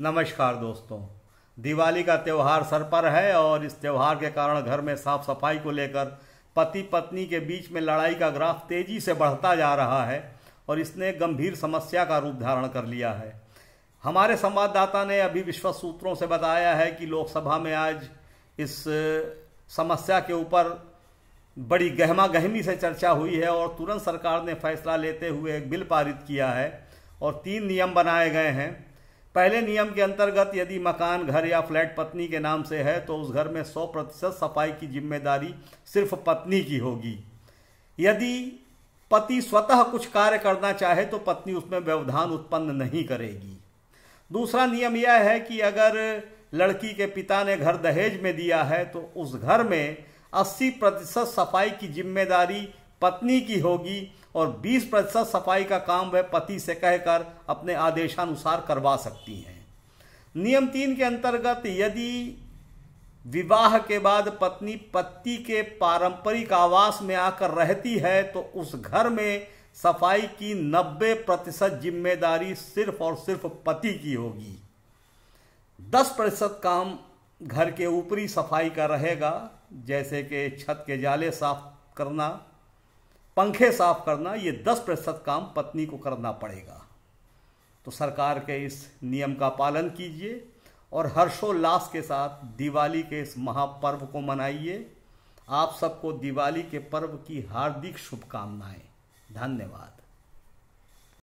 नमस्कार दोस्तों दिवाली का त्यौहार सर पर है और इस त्यौहार के कारण घर में साफ सफाई को लेकर पति पत्नी के बीच में लड़ाई का ग्राफ तेजी से बढ़ता जा रहा है और इसने गंभीर समस्या का रूप धारण कर लिया है हमारे संवाददाता ने अभी विश्व सूत्रों से बताया है कि लोकसभा में आज इस समस्या के ऊपर बड़ी गहमा गहमी से चर्चा हुई है और तुरंत सरकार ने फैसला लेते हुए एक बिल पारित किया है और तीन नियम बनाए गए हैं पहले नियम के अंतर्गत यदि मकान घर या फ्लैट पत्नी के नाम से है तो उस घर में 100 प्रतिशत सफाई की जिम्मेदारी सिर्फ पत्नी की होगी यदि पति स्वतः कुछ कार्य करना चाहे तो पत्नी उसमें व्यवधान उत्पन्न नहीं करेगी दूसरा नियम यह है कि अगर लड़की के पिता ने घर दहेज में दिया है तो उस घर में 80 प्रतिशत सफाई की जिम्मेदारी पत्नी की होगी और 20 प्रतिशत सफाई का काम वह पति से कहकर अपने आदेशानुसार करवा सकती हैं नियम तीन के अंतर्गत यदि विवाह के बाद पत्नी पति के पारंपरिक आवास में आकर रहती है तो उस घर में सफाई की 90 प्रतिशत जिम्मेदारी सिर्फ और सिर्फ पति की होगी 10 प्रतिशत काम घर के ऊपरी सफाई का रहेगा जैसे कि छत के जाले साफ करना पंखे साफ करना ये दस प्रतिशत काम पत्नी को करना पड़ेगा तो सरकार के इस नियम का पालन कीजिए और हर्षोल्लास के साथ दिवाली के इस महापर्व को मनाइए आप सबको दिवाली के पर्व की हार्दिक शुभकामनाएं धन्यवाद